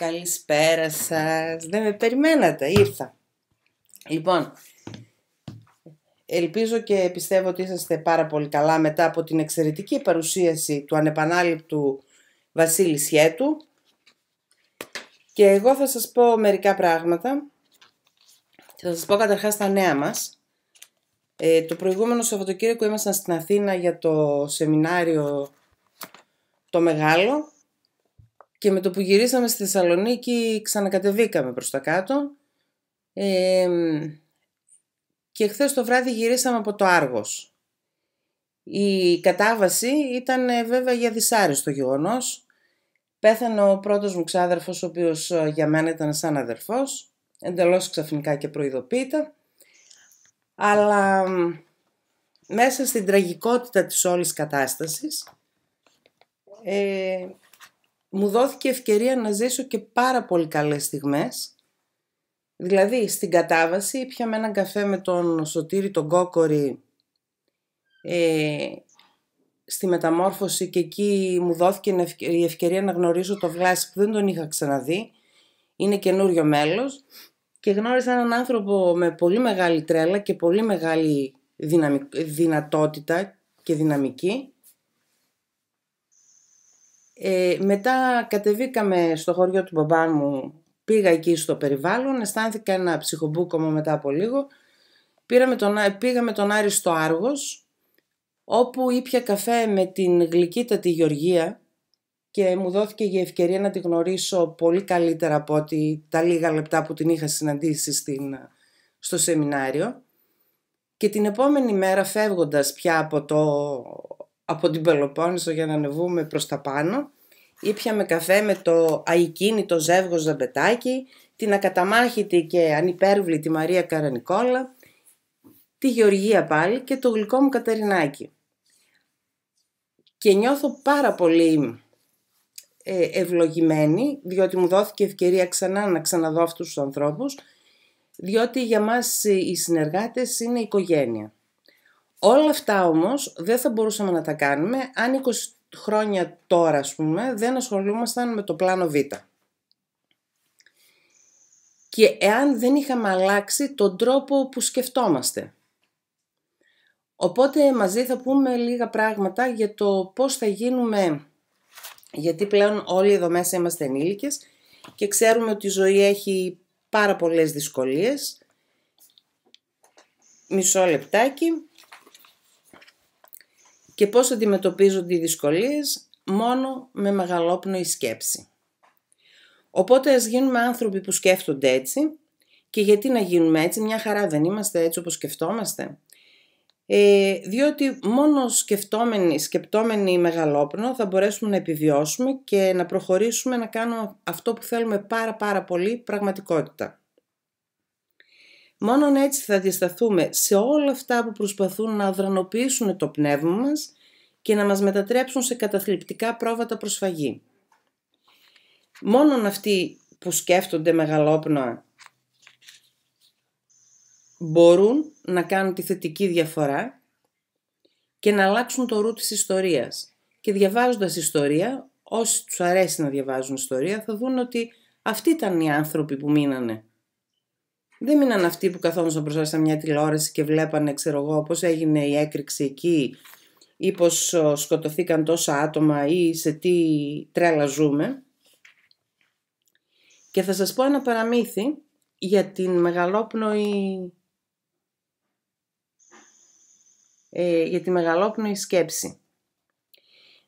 Καλησπέρα σας. Δεν με περιμένατε. Ήρθα. Λοιπόν, ελπίζω και πιστεύω ότι είσαστε πάρα πολύ καλά μετά από την εξαιρετική παρουσίαση του ανεπανάληπτου Βασίλη Σιέτου. Και εγώ θα σας πω μερικά πράγματα. Θα σας πω καταρχάς τα νέα μας. Ε, το προηγούμενο Σαββατοκύριακο ήμασταν στην Αθήνα για το σεμινάριο το μεγάλο και με το που γυρίσαμε στη Θεσσαλονίκη ξανακατεβήκαμε προς τα κάτω. και χθες το βράδυ γυρίσαμε από το Άργος. Η κατάβαση ήταν ε, βέβαια για δυσάρεστο γεγονός. Πέθανε ο πρώτος μου ξάδερφος, ο οποίος ε, για μένα ήταν σαν αδερφός, εντελώς ξαφνικά και προειδοποίητα. Αλλά μέσα στην τραγικότητα της όλης κατάστασης, ε, μου δόθηκε ευκαιρία να ζήσω και πάρα πολύ καλές στιγμές. Δηλαδή, στην κατάβαση πιαμε έναν καφέ με τον Σωτήρη τον Κόκορη ε, στη μεταμόρφωση και εκεί μου δόθηκε η ευκαιρία να γνωρίσω το Βλάση που δεν τον είχα ξαναδεί. Είναι καινούριο μέλος και γνώρισα έναν άνθρωπο με πολύ μεγάλη τρέλα και πολύ μεγάλη δυναμικ... δυνατότητα και δυναμική ε, μετά κατεβήκαμε στο χωριό του μπαμπά μου, πήγα εκεί στο περιβάλλον, αισθάνθηκα ένα ψυχομπούκομο μετά από λίγο. Πήραμε τον, πήγα τον Άρη στο Άργος, όπου ήπια καφέ με την τη Γεωργία και μου δόθηκε η ευκαιρία να τη γνωρίσω πολύ καλύτερα από ότι τα λίγα λεπτά που την είχα συναντήσει στην, στο σεμινάριο. Και την επόμενη μέρα φεύγοντας πια από το από την Πελοπόννησο για να ανεβούμε προς τα πάνω. Ήπιαμε καφέ με το αικίνητο ζεύγος Ζαμπετάκη, την ακαταμάχητη και ανυπέρβλητη Μαρία Καρανικόλα, τη Γεωργία πάλι και το γλυκό μου Κατερινάκι. Και νιώθω πάρα πολύ ε, ευλογημένη, διότι μου δόθηκε ευκαιρία ξανά να ξαναδώ αυτούς τους ανθρώπους, διότι για μας οι συνεργάτες είναι οικογένεια. Όλα αυτά όμως δεν θα μπορούσαμε να τα κάνουμε αν 20 χρόνια τώρα, ας πούμε, δεν ασχολούμασταν με το πλάνο Β. Και εάν δεν είχαμε αλλάξει τον τρόπο που σκεφτόμαστε. Οπότε μαζί θα πούμε λίγα πράγματα για το πώς θα γίνουμε, γιατί πλέον όλοι εδώ μέσα είμαστε ενήλικες και ξέρουμε ότι η ζωή έχει πάρα πολλές δυσκολίες. Μισό λεπτάκι και πώς αντιμετωπίζονται οι δυσκολίες μόνο με μεγαλόπνοη σκέψη. Οπότε ας γίνουμε άνθρωποι που σκέφτονται έτσι και γιατί να γίνουμε έτσι, μια χαρά δεν είμαστε έτσι όπως σκεφτόμαστε. Ε, διότι μόνο σκεφτόμενοι, σκεπτόμενοι μεγαλόπνο θα μπορέσουμε να επιβιώσουμε και να προχωρήσουμε να κάνουμε αυτό που θέλουμε πάρα πάρα πολύ πραγματικότητα. Μόνον έτσι θα διασταθούμε σε όλα αυτά που προσπαθούν να αδρανοποιήσουν το πνεύμα μας και να μας μετατρέψουν σε καταθλιπτικά πρόβατα προσφαγή. Μόνον αυτοί που σκέφτονται μεγαλόπνοα μπορούν να κάνουν τη θετική διαφορά και να αλλάξουν το ρου της ιστορίας. Και διαβάζοντας ιστορία, όσοι τους αρέσει να διαβάζουν ιστορία, θα δουν ότι αυτοί ήταν οι άνθρωποι που μείνανε δεν μείναν αυτοί που καθόντουσαν μπροστά σε μια τηλεόραση και βλέπανε, ξέρω εγώ, πώς έγινε η έκρηξη εκεί ή πως ε, σκοτωθήκαν τόσα πω σκοτωθηκαν τοσα ή σε τι τρέλα ζούμε. Και θα σας πω ένα παραμύθι για την μεγαλόπνοη, ε, για τη μεγαλόπνοη σκέψη.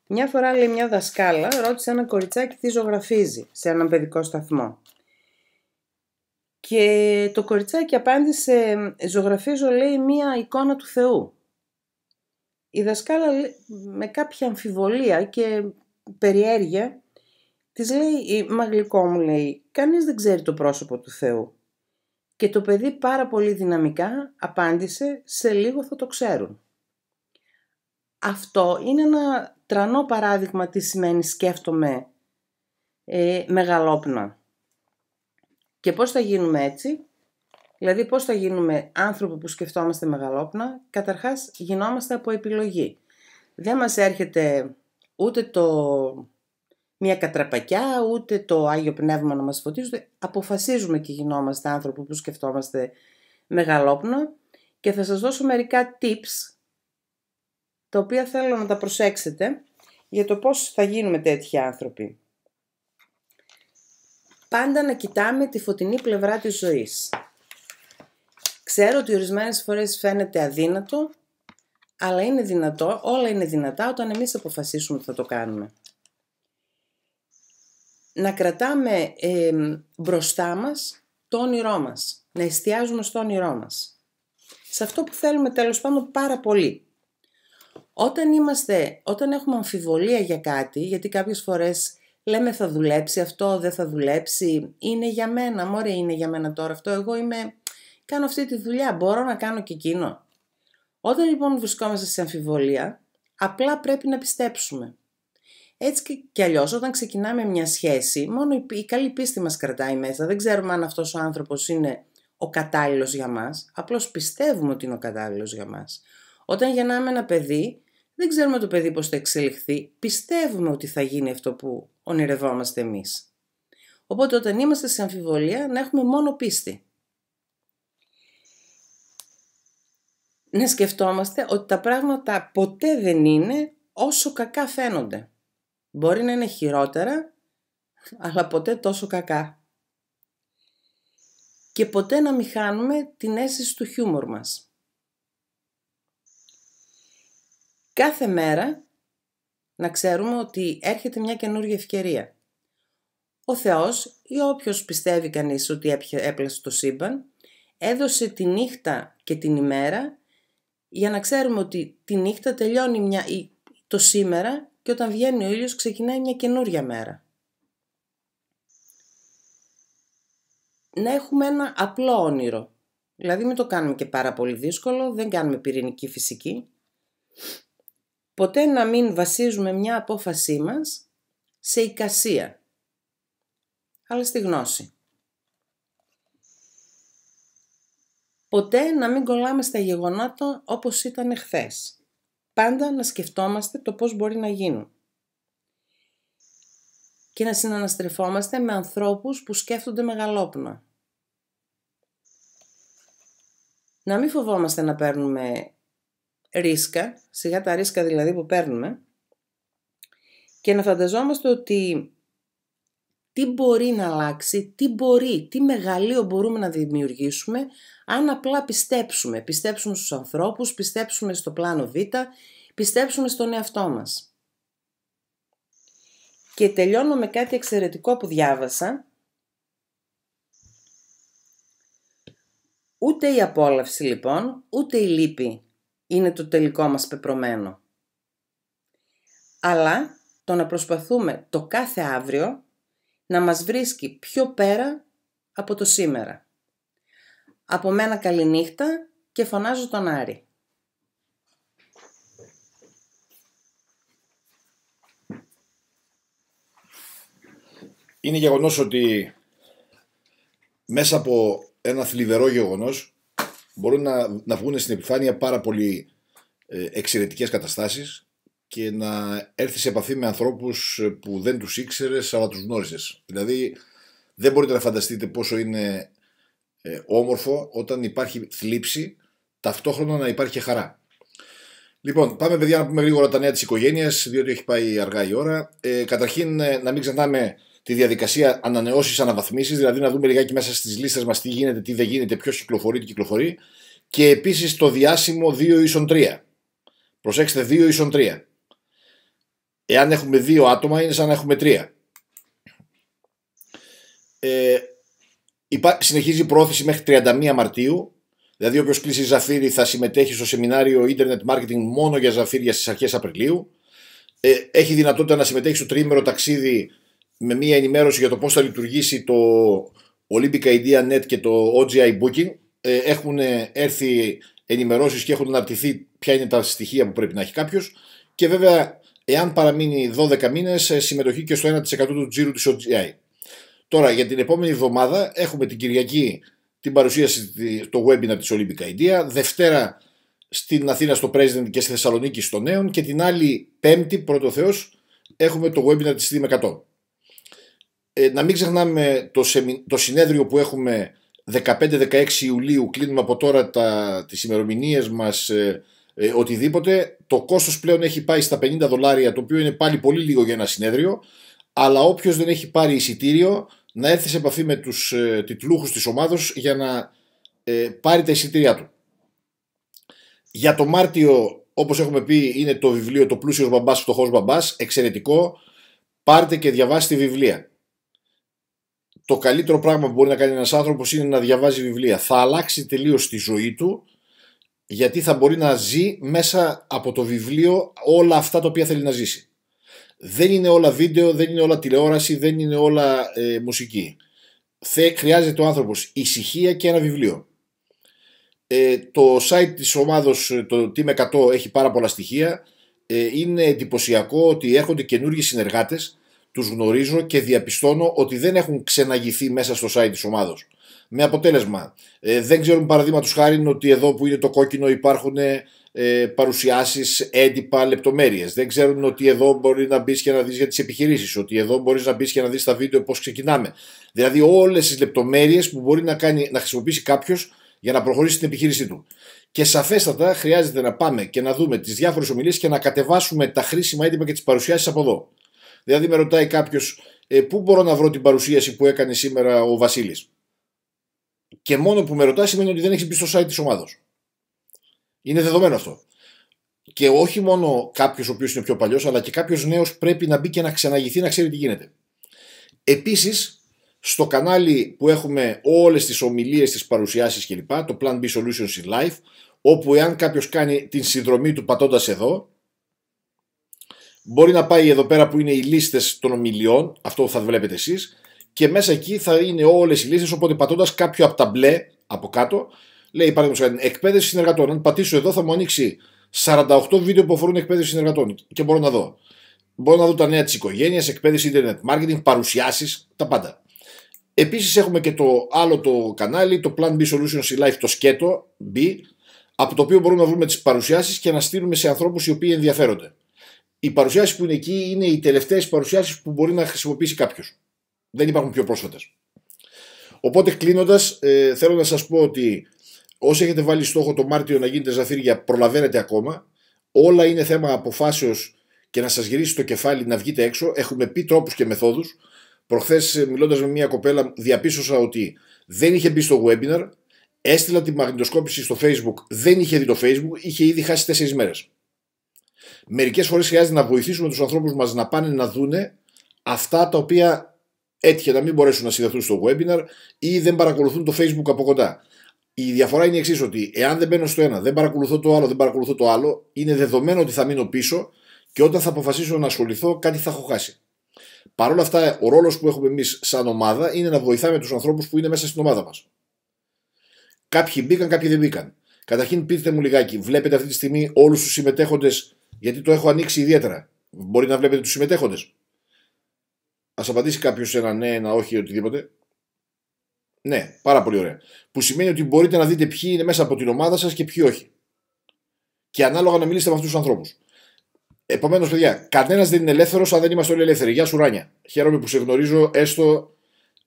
Μια φορά λέει μια δασκάλα ρώτησε ένα κοριτσάκι τι ζωγραφίζει σε έναν παιδικό σταθμό. Και το κοριτσάκι απάντησε, ζωγραφίζω λέει μία εικόνα του Θεού. Η δασκάλα με κάποια αμφιβολία και περιέργεια της λέει, μα γλυκό μου λέει, κανείς δεν ξέρει το πρόσωπο του Θεού. Και το παιδί πάρα πολύ δυναμικά απάντησε, σε λίγο θα το ξέρουν. Αυτό είναι ένα τρανό παράδειγμα τι σημαίνει σκέφτομαι ε, μεγαλόπνα. Και πώς θα γίνουμε έτσι, δηλαδή πώς θα γίνουμε άνθρωποι που σκεφτόμαστε μεγαλόπνα, καταρχάς γινόμαστε από επιλογή. Δεν μας έρχεται ούτε το μια κατραπακιά, ούτε το Άγιο Πνεύμα να μας φωτίζει, Αποφασίζουμε και γινόμαστε άνθρωποι που σκεφτόμαστε μεγαλόπνα και θα σας δώσω μερικά tips, τα οποία θέλω να τα προσέξετε για το πώς θα γίνουμε τέτοιοι άνθρωποι πάντα να κοιτάμε τη φωτεινή πλευρά της ζωής. Ξέρω ότι ορισμένες φορές φαίνεται αδύνατο, αλλά είναι δυνατό, όλα είναι δυνατά όταν εμείς αποφασίσουμε ότι θα το κάνουμε. Να κρατάμε μπροστά μας το όνειρό μας, να εστιάζουμε στο όνειρό μας. Σε αυτό που θέλουμε τέλος πάντων πάρα πολύ. Όταν, είμαστε, όταν έχουμε αμφιβολία για κάτι, γιατί κάποιες φορές λέμε θα δουλέψει αυτό, δεν θα δουλέψει, είναι για μένα, μωρέ είναι για μένα τώρα αυτό, εγώ είμαι, κάνω αυτή τη δουλειά, μπορώ να κάνω και εκείνο. Όταν λοιπόν βρισκόμαστε σε αμφιβολία, απλά πρέπει να πιστέψουμε. Έτσι και, και αλλιώς όταν ξεκινάμε μια σχέση, μόνο η, η καλή πίστη μας κρατάει μέσα, δεν ξέρουμε αν αυτός ο άνθρωπος είναι ο κατάλληλος για μας, απλώς πιστεύουμε ότι είναι ο κατάλληλος για μας. Όταν γεννάμε ένα παιδί, δεν ξέρουμε το παιδί πώς θα εξελιχθεί, πιστεύουμε ότι θα γίνει αυτό που ονειρευόμαστε εμείς. Οπότε όταν είμαστε σε αμφιβολία να έχουμε μόνο πίστη. Να σκεφτόμαστε ότι τα πράγματα ποτέ δεν είναι όσο κακά φαίνονται. Μπορεί να είναι χειρότερα, αλλά ποτέ τόσο κακά. Και ποτέ να μην χάνουμε την αίσθηση του χιούμορ μας. κάθε μέρα να ξέρουμε ότι έρχεται μια καινούργια ευκαιρία. Ο Θεός ή όποιος πιστεύει κανείς ότι έπλασε το σύμπαν, έδωσε τη νύχτα και την ημέρα για να ξέρουμε ότι τη νύχτα τελειώνει μια, το σήμερα και όταν βγαίνει ο ήλιος ξεκινάει μια καινούργια μέρα. Να έχουμε ένα απλό όνειρο. Δηλαδή μην το κάνουμε και πάρα πολύ δύσκολο, δεν κάνουμε πυρηνική φυσική ποτέ να μην βασίζουμε μια απόφασή μας σε εικασία, αλλά στη γνώση. Ποτέ να μην κολλάμε στα γεγονότα όπως ήταν χθες. Πάντα να σκεφτόμαστε το πώς μπορεί να γίνουν. Και να συναναστρεφόμαστε με ανθρώπους που σκέφτονται μεγαλόπνοα. Να μην φοβόμαστε να παίρνουμε ρίσκα, σιγά τα ρίσκα δηλαδή που παίρνουμε, και να φανταζόμαστε ότι τι μπορεί να αλλάξει, τι μπορεί, τι μεγαλείο μπορούμε να δημιουργήσουμε αν απλά πιστέψουμε. Πιστέψουμε στους ανθρώπους, πιστέψουμε στο πλάνο Β, πιστέψουμε στον εαυτό μας. Και τελειώνω με κάτι εξαιρετικό που διάβασα. Ούτε η απόλαυση λοιπόν, ούτε η λύπη είναι το τελικό μας πεπρωμένο. Αλλά το να προσπαθούμε το κάθε αύριο να μας βρίσκει πιο πέρα από το σήμερα. Από μένα καληνύχτα και φωνάζω τον Άρη. Είναι γεγονός ότι μέσα από ένα θλιβερό γεγονός μπορούν να, να βγουν στην επιφάνεια πάρα πολύ ε, εξαιρετικές καταστάσεις και να έρθει σε επαφή με ανθρώπους ε, που δεν τους ήξερες, αλλά τους γνώρισες. Δηλαδή δεν μπορείτε να φανταστείτε πόσο είναι ε, όμορφο όταν υπάρχει θλίψη ταυτόχρονα να υπάρχει και χαρά. Λοιπόν, πάμε παιδιά να πούμε γρήγορα τα νέα της οικογένειας διότι έχει πάει αργά η ώρα. καταρχήν να μην ξεχνάμε τη διαδικασία ανανεώσεις, αναβαθμίσεις, δηλαδή να δούμε λιγάκι μέσα στις λίστες μας τι γίνεται, τι δεν γίνεται, ποιος κυκλοφορεί, τι κυκλοφορεί. Και επίσης το διάσημο 2 ίσον 3. Προσέξτε, 2 ίσον 3. Εάν έχουμε δύο άτομα, είναι σαν να έχουμε 3. Ε, υπά, συνεχίζει η πρόθεση μέχρι 31 Μαρτίου. Δηλαδή, όποιος κλείσει Ζαφύρι θα συμμετέχει στο σεμινάριο Internet Marketing μόνο για Ζαφύρια στις αρχές Απριλίου. Ε, έχει δυνατότητα να συμμετέχει στο τρίμερο ταξίδι με μία ενημέρωση για το πώς θα λειτουργήσει το Olympic Idea Net και το OGI Booking. Ε, έχουν ε, έρθει ενημερώσεις και έχουν αναπτυχθεί ποια είναι τα στοιχεία που πρέπει να έχει κάποιος. Και βέβαια, εάν παραμείνει 12 μήνες, ε, συμμετοχή και στο 1% του τζίρου της OGI. Τώρα, για την επόμενη εβδομάδα έχουμε την Κυριακή την παρουσίαση το webinar της Olympic Idea, Δευτέρα στην Αθήνα στο President και στη Θεσσαλονίκη στο Νέον και την άλλη Πέμπτη, πρώτο Θεός, έχουμε το webinar της Team 100. Ε, να μην ξεχνάμε το, το συνέδριο που έχουμε 15-16 Ιουλίου, κλείνουμε από τώρα τα... τις ημερομηνίες μας, ε, ε, οτιδήποτε. Το κόστος πλέον έχει πάει στα 50 δολάρια, το οποίο είναι πάλι πολύ λίγο για ένα συνέδριο, αλλά όποιος δεν έχει πάρει εισιτήριο να έρθει σε επαφή με τους ε, τιτλούχους της ομάδος για να πάρει τα εισιτήριά του. Για το Μάρτιο, όπως έχουμε πει, είναι το βιβλίο «Το πλούσιος μπαμπάς, φτωχός μπαμπάς», εξαιρετικό. Πάρτε και διαβάστε βιβλία το καλύτερο πράγμα που μπορεί να κάνει ένας άνθρωπος είναι να διαβάζει βιβλία. Θα αλλάξει τελείως τη ζωή του γιατί θα μπορεί να ζει μέσα από το βιβλίο όλα αυτά τα οποία θέλει να ζήσει. Δεν είναι όλα βίντεο, δεν είναι όλα τηλεόραση, δεν είναι όλα ε, μουσική. Θε, χρειάζεται ο άνθρωπος ησυχία και ένα βιβλίο. Ε, το site της ομάδος, ε, το Team 100, έχει πάρα πολλά στοιχεία. Ε, είναι εντυπωσιακό ότι έρχονται καινούργιοι συνεργάτες τους γνωρίζω και διαπιστώνω ότι δεν έχουν ξεναγηθεί μέσα στο site της ομάδος. Με αποτέλεσμα, ε, δεν ξέρουν παραδείγματος χάρη ότι εδώ που είναι το κόκκινο υπάρχουν ε, παρουσιάσεις, έντυπα, λεπτομέρειες. Δεν ξέρουν ότι εδώ μπορεί να μπεις και να δεις για τις επιχειρήσεις, ότι εδώ μπορείς να μπεις και να δεις τα βίντεο πώς ξεκινάμε. Δηλαδή όλες τις λεπτομέρειες που μπορεί να, κάνει, να χρησιμοποιήσει κάποιος για να προχωρήσει την επιχείρησή του. Και σαφέστατα χρειάζεται να πάμε και να δούμε τις διάφορες ομιλίες και να κατεβάσουμε τα χρήσιμα έντυπα και τις παρουσιάσεις από εδώ. Δηλαδή με ρωτάει κάποιος ε, πού μπορώ να βρω την παρουσίαση που έκανε σήμερα ο Βασίλης. Και μόνο που με ρωτά σημαίνει ότι δεν έχει μπει στο site της ομάδα. Είναι δεδομένο αυτό. Και όχι μόνο κάποιος ο οποίος είναι πιο παλιός, αλλά και κάποιος νέος πρέπει να μπει και να ξαναγηθεί να ξέρει τι γίνεται. Επίσης, στο κανάλι που έχουμε όλες τις ομιλίες, τις παρουσιάσεις κλπ., το Plan B Solutions in Life, όπου εάν κάποιος κάνει την συνδρομή του πατώντας εδώ, Μπορεί να πάει εδώ πέρα που είναι οι λίστες των ομιλιών, αυτό θα βλέπετε εσείς, και μέσα εκεί θα είναι όλες οι λίστες. Οπότε πατώντας κάποιο από τα μπλε από κάτω, λέει παραδείγματος εκπαίδευση συνεργατών. Αν πατήσω εδώ θα μου ανοίξει 48 βίντεο που αφορούν εκπαίδευση συνεργατών και μπορώ να δω. Μπορώ να δω τα νέα της οικογένειας, εκπαίδευση, internet marketing, παρουσιάσεις, τα πάντα. Επίσης έχουμε και το άλλο το κανάλι, το Plan B Solutions in Life, το σκέτο B, από το οποίο μπορούμε να βρούμε τις παρουσιάσεις και να στείλουμε σε ανθρώπους οι οποίοι ενδιαφέρονται οι παρουσιάσεις που είναι εκεί είναι οι τελευταίες παρουσιάσεις που μπορεί να χρησιμοποιήσει κάποιος. Δεν υπάρχουν πιο πρόσφατες. Οπότε κλείνοντας, ε, θέλω να σας πω ότι όσοι έχετε βάλει στόχο το Μάρτιο να γίνετε ζαθύρια, προλαβαίνετε ακόμα. Όλα είναι θέμα αποφάσεως και να σας γυρίσει το κεφάλι να βγείτε έξω. Έχουμε πει τρόπους και μεθόδους. Προχθές, ε, μιλώντας με μια κοπέλα, διαπίστωσα ότι δεν είχε μπει στο webinar. Έστειλα τη μαγνητοσκόπηση στο Facebook, δεν είχε δει το Facebook, είχε ήδη χάσει τέσσερις μέρες. Μερικές φορές χρειάζεται να βοηθήσουμε τους ανθρώπους μας να πάνε να δούνε αυτά τα οποία έτυχε να μην μπορέσουν να συνδεθούν στο webinar ή δεν παρακολουθούν το Facebook από κοντά. Η διαφορά είναι η εξής: Ότι εάν δεν μπαίνω στο ένα, δεν παρακολουθώ το άλλο, δεν παρακολουθώ το άλλο, είναι δεδομένο ότι θα μείνω πίσω και όταν θα αποφασίσω να ασχοληθώ, κάτι θα έχω χάσει. Παρ' όλα αυτά, ο ρόλος που έχουμε εμείς σαν ομάδα είναι να βοηθάμε τους ανθρώπους που είναι μέσα στην ομάδα μας. Κάποιοι μπήκαν, κάποιοι δεν μπήκαν. Καταρχήν, πείτε μου λιγάκι, βλέπετε αυτή τη στιγμή όλους τους συμμετέχοντες γιατί το έχω ανοίξει ιδιαίτερα. Μπορεί να βλέπετε τους συμμετέχοντες. Ας απαντήσει κάποιος ένα ναι, ένα όχι, οτιδήποτε. Ναι, πάρα πολύ ωραία. Που σημαίνει ότι μπορείτε να δείτε ποιοι είναι μέσα από την ομάδα σας και ποιοι όχι. Και ανάλογα να μιλήσετε με αυτούς τους ανθρώπους. Επομένως, παιδιά, κανένας δεν είναι ελεύθερος αν δεν είμαστε όλοι ελεύθεροι. Γεια σου, Ράνια. Χαίρομαι που σε γνωρίζω έστω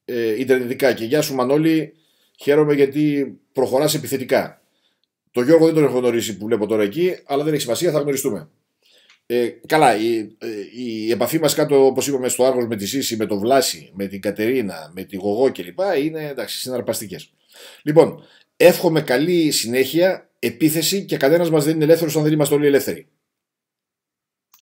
ε, Ιντερνετικά. Και γεια σου, Μανώλη. Χαίρομαι γιατί προχωράς επιθετικά. Το Γιώργο δεν τον έχω γνωρίσει που βλέπω τώρα εκεί, αλλά δεν έχει σημασία, θα γνωριστούμε. Ε, καλά, η, ε, η επαφή μας κάτω, όπως είπαμε στο Άργος, με τη Σύση, με τον Βλάση, με την Κατερίνα, με τη Γογό κλπ. είναι εντάξει, συναρπαστικές. Λοιπόν, εύχομαι καλή συνέχεια, επίθεση και κανένας μας δεν είναι ελεύθερος αν δεν είμαστε όλοι ελεύθεροι.